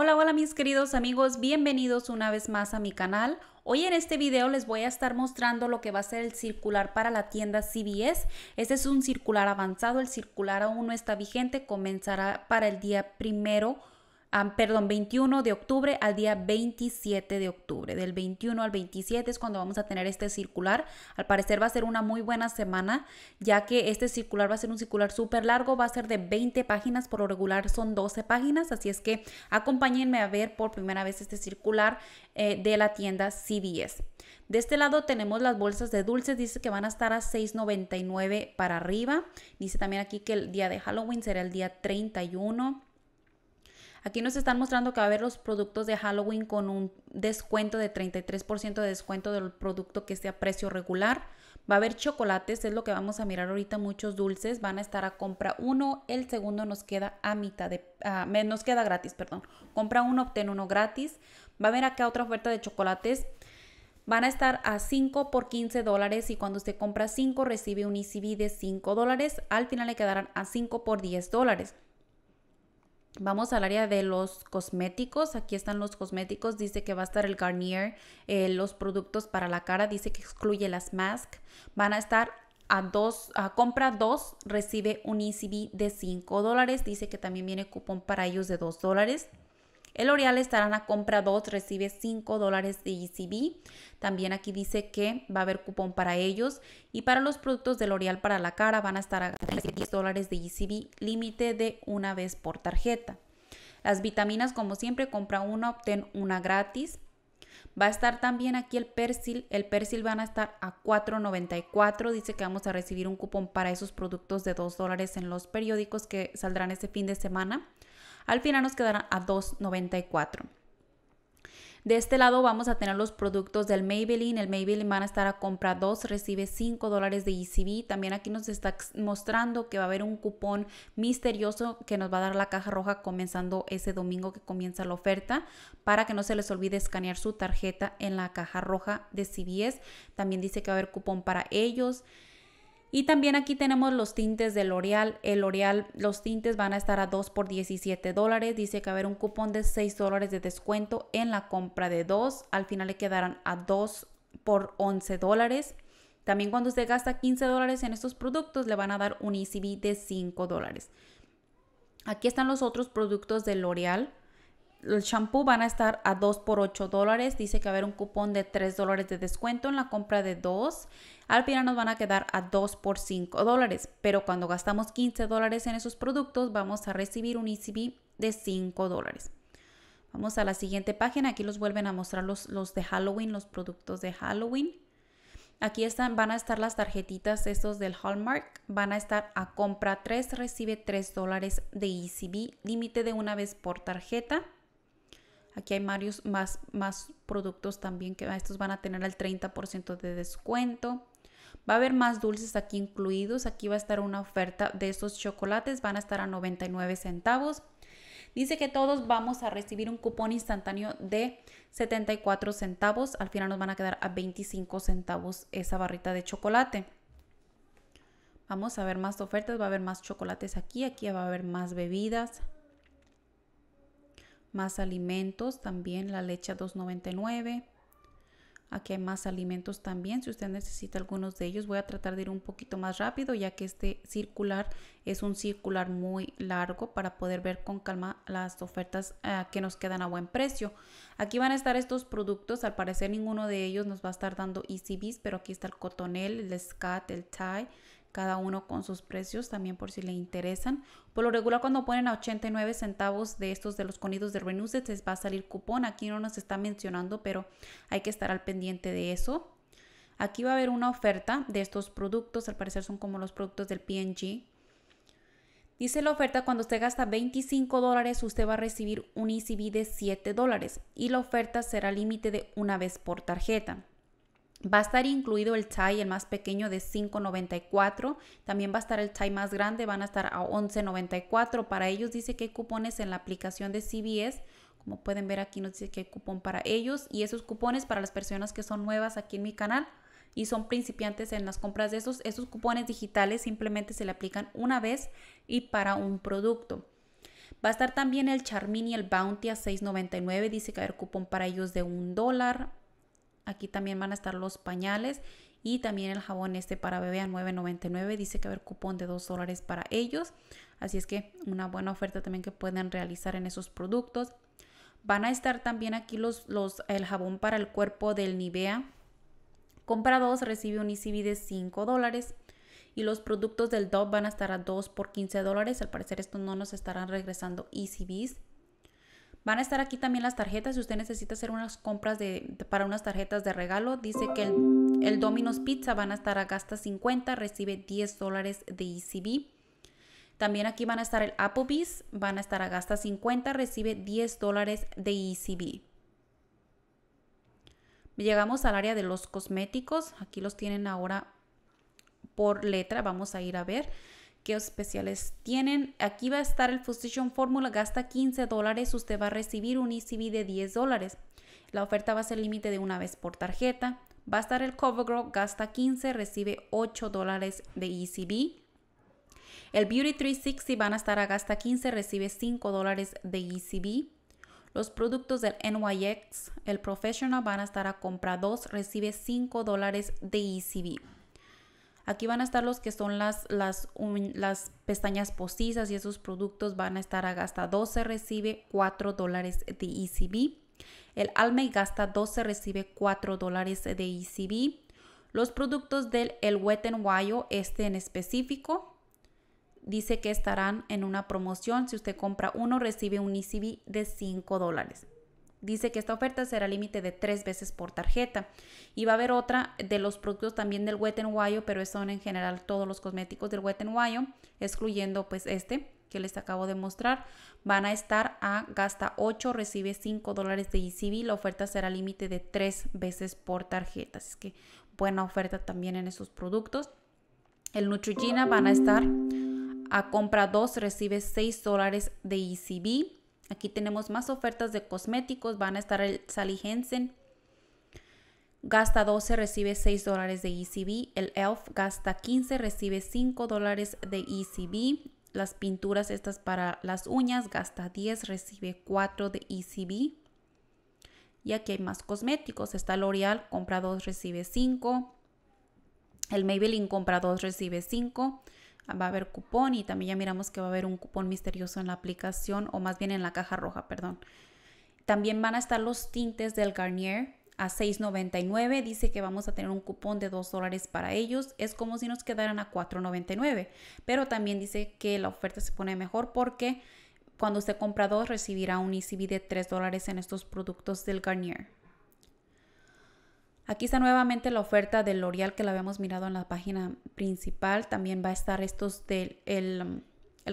Hola, hola mis queridos amigos, bienvenidos una vez más a mi canal. Hoy en este video les voy a estar mostrando lo que va a ser el circular para la tienda CBS. Este es un circular avanzado, el circular aún no está vigente, comenzará para el día primero Ah, perdón, 21 de octubre al día 27 de octubre. Del 21 al 27 es cuando vamos a tener este circular. Al parecer va a ser una muy buena semana, ya que este circular va a ser un circular súper largo, va a ser de 20 páginas, por lo regular son 12 páginas, así es que acompáñenme a ver por primera vez este circular eh, de la tienda CBS. De este lado tenemos las bolsas de dulces, dice que van a estar a $6.99 para arriba. Dice también aquí que el día de Halloween será el día 31. Aquí nos están mostrando que va a haber los productos de Halloween con un descuento de 33% de descuento del producto que esté a precio regular. Va a haber chocolates, es lo que vamos a mirar ahorita, muchos dulces. Van a estar a compra uno, el segundo nos queda a mitad de... nos queda gratis, perdón. Compra uno, obtén uno gratis. Va a haber acá otra oferta de chocolates van a estar a 5 por 15 dólares y cuando usted compra 5 recibe un ECB de 5 dólares, al final le quedarán a 5 por 10 dólares. Vamos al área de los cosméticos. Aquí están los cosméticos. Dice que va a estar el Garnier, eh, los productos para la cara. Dice que excluye las masks. Van a estar a dos, a compra dos, recibe un ECB de 5 dólares. Dice que también viene cupón para ellos de 2 dólares. El L'Oreal estará en compra 2, recibe 5 dólares de ECB. También aquí dice que va a haber cupón para ellos. Y para los productos de L'Oreal para la cara van a estar a 10 dólares de ECB, límite de una vez por tarjeta. Las vitaminas, como siempre, compra una, obtén una gratis. Va a estar también aquí el persil. El persil van a estar a $4.94. Dice que vamos a recibir un cupón para esos productos de $2 en los periódicos que saldrán este fin de semana. Al final nos quedarán a $2.94. De este lado vamos a tener los productos del Maybelline. El Maybelline van a estar a compra 2, recibe 5 dólares de ECB. También aquí nos está mostrando que va a haber un cupón misterioso que nos va a dar la caja roja comenzando ese domingo que comienza la oferta para que no se les olvide escanear su tarjeta en la caja roja de CBS. También dice que va a haber cupón para ellos. Y también aquí tenemos los tintes de L'Oreal. El L'Oreal, los tintes van a estar a 2 por 17 dólares. Dice que va a haber un cupón de 6 dólares de descuento en la compra de 2. Al final le quedarán a 2 por 11 dólares. También cuando usted gasta 15 dólares en estos productos, le van a dar un ECB de 5 dólares. Aquí están los otros productos de L'Oreal el shampoo van a estar a 2 por 8 dólares. Dice que va a haber un cupón de 3 dólares de descuento en la compra de 2. Al final nos van a quedar a 2 por 5 dólares. Pero cuando gastamos 15 dólares en esos productos, vamos a recibir un ECB de 5 dólares. Vamos a la siguiente página. Aquí los vuelven a mostrar los, de Halloween, los productos de Halloween. Aquí están, van a estar las tarjetitas estos del Hallmark. Van a estar a compra 3, recibe 3 dólares de ECB, límite de una vez por tarjeta. Aquí hay varios más, más productos también que estos van a tener el 30% de descuento. Va a haber más dulces aquí incluidos. Aquí va a estar una oferta de esos chocolates. Van a estar a 99 centavos. Dice que todos vamos a recibir un cupón instantáneo de 74 centavos. Al final nos van a quedar a 25 centavos esa barrita de chocolate. Vamos a ver más ofertas. Va a haber más chocolates aquí. Aquí va a haber más bebidas más alimentos también, la leche 2.99. Aquí hay más alimentos también, si usted necesita algunos de ellos. Voy a tratar de ir un poquito más rápido, ya que este circular es un circular muy largo para poder ver con calma las ofertas eh, que nos quedan a buen precio. Aquí van a estar estos productos, al parecer ninguno de ellos nos va a estar dando ECBs, pero aquí está el cotonel, el scat, el tie, cada uno con sus precios también por si le interesan. Por lo regular cuando ponen a 89 centavos de estos de los conidos de Renuset les va a salir cupón. Aquí no nos está mencionando, pero hay que estar al pendiente de eso. Aquí va a haber una oferta de estos productos, al parecer son como los productos del PNG. Dice la oferta, cuando usted gasta 25 dólares, usted va a recibir un ECB de 7 dólares y la oferta será límite de una vez por tarjeta. Va a estar incluido el tie, el más pequeño de 5.94. También va a estar el tie más grande, van a estar a 11.94. Para ellos dice que hay cupones en la aplicación de CBS. Como pueden ver aquí nos dice que hay cupón para ellos. Y esos cupones para las personas que son nuevas aquí en mi canal y son principiantes en las compras de esos. Esos cupones digitales simplemente se le aplican una vez y para un producto. Va a estar también el Charmin y el Bounty a $6.99. Dice que hay cupón para ellos de un dólar. Aquí también van a estar los pañales y también el jabón este para bebé a 9.99. Dice que va a haber cupón de 2 dólares para ellos. Así es que una buena oferta también que pueden realizar en esos productos. Van a estar también aquí los, los, el jabón para el cuerpo del Nivea. Compra dos, recibe un ECB de 5 dólares. Y los productos del Dove van a estar a 2 por 15 dólares. Al parecer estos no nos estarán regresando ECBs. Van a estar aquí también las tarjetas. Si usted necesita hacer unas compras para unas tarjetas de regalo, dice que el, el Domino's Pizza van a estar a gasta 50, recibe 10 dólares de ECB. También aquí van a estar el Applebee's, van a estar a gasta 50, recibe 10 dólares de ECB. Llegamos al área de los cosméticos. Aquí los tienen ahora por letra. Vamos a ir a ver especiales tienen. Aquí va a estar el Fusion Fórmula, gasta 15 dólares, usted va a recibir un ECB de 10 dólares. La oferta va a ser límite de una vez por tarjeta. Va a estar el CoverGirl, gasta 15, recibe 8 dólares de ECB. El Beauty 360 van a estar a gasta 15, recibe 5 dólares de ECB. Los productos del NYX, el Professional, van a estar a compra 2, recibe 5 dólares de ECB. Aquí van a estar los que son las, las, las pestañas postizas y esos productos van a estar a gasta 12, recibe 4 dólares de ECB. El Almay gasta 12, recibe 4 dólares de ECB. Los productos del El Wet n Wild, este en específico, dice que estarán en una promoción. Si usted compra uno, recibe un ECB de 5 dólares. Dice que esta oferta será límite de tres veces por tarjeta. Y va a haber otra de los productos también del Wet n Wild, pero son en general todos los cosméticos del Wet n excluyendo pues este que les acabo de mostrar, van a estar a gasta 8, recibe 5 dólares de ECB. La oferta será límite de tres veces por tarjeta. Así que buena oferta también en esos productos. El Nutrigina van a estar a compra 2, recibe 6 dólares de ECB. Aquí tenemos más ofertas de cosméticos. Van a estar el Sally Hansen. Gasta 12, recibe 6 dólares de ECB. El ELF gasta 15, recibe 5 dólares de ECB. Las pinturas estas para las uñas gasta 10, recibe 4 de ECB. Y aquí hay más cosméticos. Está L'Oreal, compra 2, recibe 5. El Maybelline compra 2, recibe 5 va a haber cupón y también ya miramos que va a haber un cupón misterioso en la aplicación o más bien en la caja roja, perdón. También van a estar los tintes del Garnier a $6.99. Dice que vamos a tener un cupón de $2 dólares para ellos. Es como si nos quedaran a $4.99. Pero también dice que la oferta se pone mejor porque cuando usted compra dos recibirá un ECB de $3 dólares en estos productos del Garnier. Aquí está nuevamente la oferta de L'Oreal que la habíamos mirado en la página principal. También va a estar estos del el, um,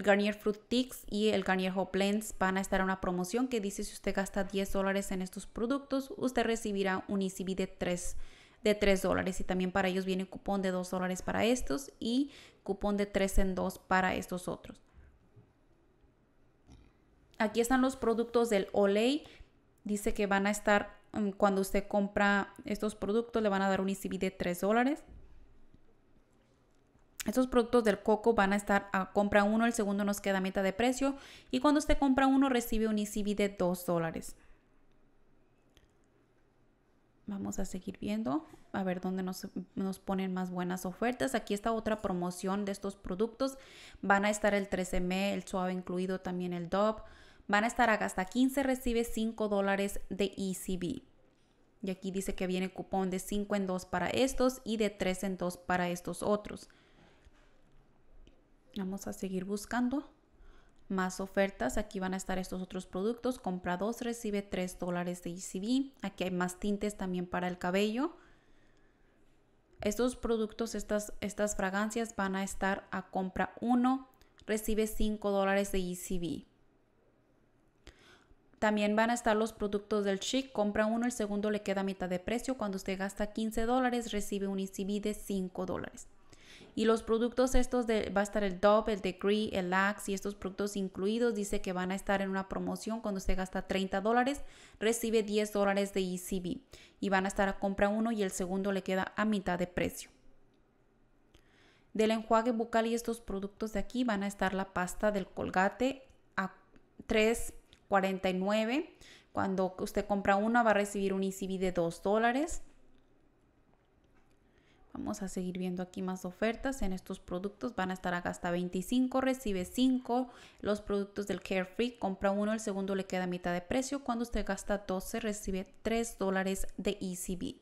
Garnier Fruit Ticks y el Garnier Hoplens. Van a estar una promoción que dice si usted gasta 10 dólares en estos productos, usted recibirá un ECB de 3 de 3 dólares y también para ellos viene cupón de 2 dólares para estos y cupón de 3 en 2 para estos otros. Aquí están los productos del Olay. Dice que van a estar Mm, cuando usted compra estos productos, le van a dar un ECB de 3 dólares. Estos productos del coco van a estar a ah, compra uno, el segundo nos queda a de precio y cuando usted compra uno recibe un ECB de 2 dólares. Vamos a seguir viendo, a ver dónde nos, ponen más buenas ofertas. Aquí está otra promoción de estos productos. Van a estar el 13M, el suave incluido, también el DOP van a estar acá hasta 15, recibe 5 dólares de ECB. Y aquí dice que viene cupón de 5 en 2 para estos y de 3 en 2 para estos otros. Vamos a seguir buscando más ofertas. Aquí van a estar estos otros productos. Compra 2, recibe 3 dólares de ECB. Aquí hay más tintes también para el cabello. Estos productos, estas, estas fragancias van a estar a compra 1, recibe 5 dólares de ECB. También van a estar los productos del Chic. Compra uno, el segundo le queda a mitad de precio. Cuando usted gasta 15 dólares, recibe un ECB de 5 dólares. Y los productos estos de, va a estar el Dove, el Degree, el Axe y estos productos incluidos. Dice que van a estar en una promoción. Cuando usted gasta 30 dólares, recibe 10 dólares de ECB. Y van a estar a compra uno y el segundo le queda a mitad de precio. Del enjuague bucal y estos productos de aquí van a estar la pasta del colgate a 3 49. Cuando usted compra una va a recibir un ECB de 2 dólares. Vamos a seguir viendo aquí más ofertas en estos productos. Van a estar a gasta 25, recibe 5. Los productos del Carefree, compra uno, el segundo le queda a mitad de precio. Cuando usted gasta 12, recibe 3 dólares de ECB.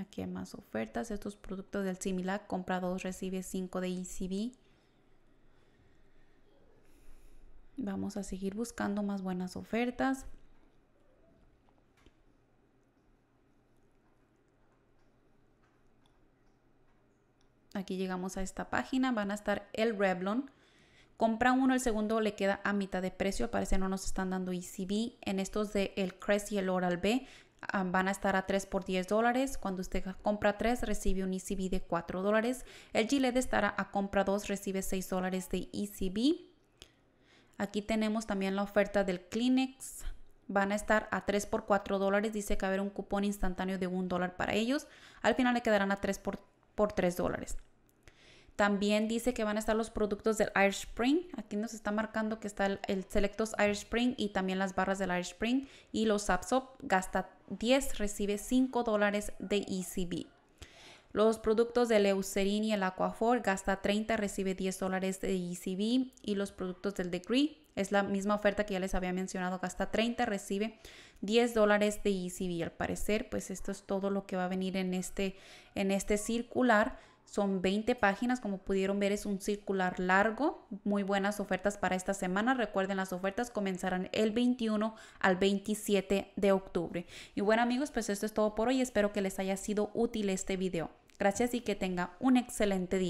Aquí hay más ofertas. Estos productos del Similac, compra 2, recibe 5 de ECB. Vamos a seguir buscando más buenas ofertas. Aquí llegamos a esta página, van a estar el Revlon. Compra uno, el segundo le queda a mitad de precio. Parece no nos están dando ECB. En estos de el Crest y el Oral B ah, van a estar a 3 por 10 dólares. Cuando usted compra 3, recibe un ECB de 4 dólares. El Gillette estará a compra 2, recibe 6 dólares de ECB. Aquí tenemos también la oferta del Kleenex. Van a estar a 3 por 4 dólares. Dice que va a haber un cupón instantáneo de 1 dólar para ellos. Al final le quedarán a 3 por, por 3 dólares. También dice que van a estar los productos del Irish Spring. Aquí nos está marcando que está el, Selectos Irish Spring y también las barras del Irish Spring. Y los Sapsop gasta 10, recibe 5 dólares de ECB. Los productos de Leucerin y el Aquafor gasta 30, recibe 10 dólares de ECB y los productos del Decree es la misma oferta que ya les había mencionado, gasta 30, recibe 10 dólares de ECB. Al parecer, pues esto es todo lo que va a venir en este, en este circular. Son 20 páginas, como pudieron ver es un circular largo, muy buenas ofertas para esta semana. Recuerden, las ofertas comenzarán el 21 al 27 de octubre. Y bueno amigos, pues esto es todo por hoy. Espero que les haya sido útil este video. Gracias y que tenga un excelente día.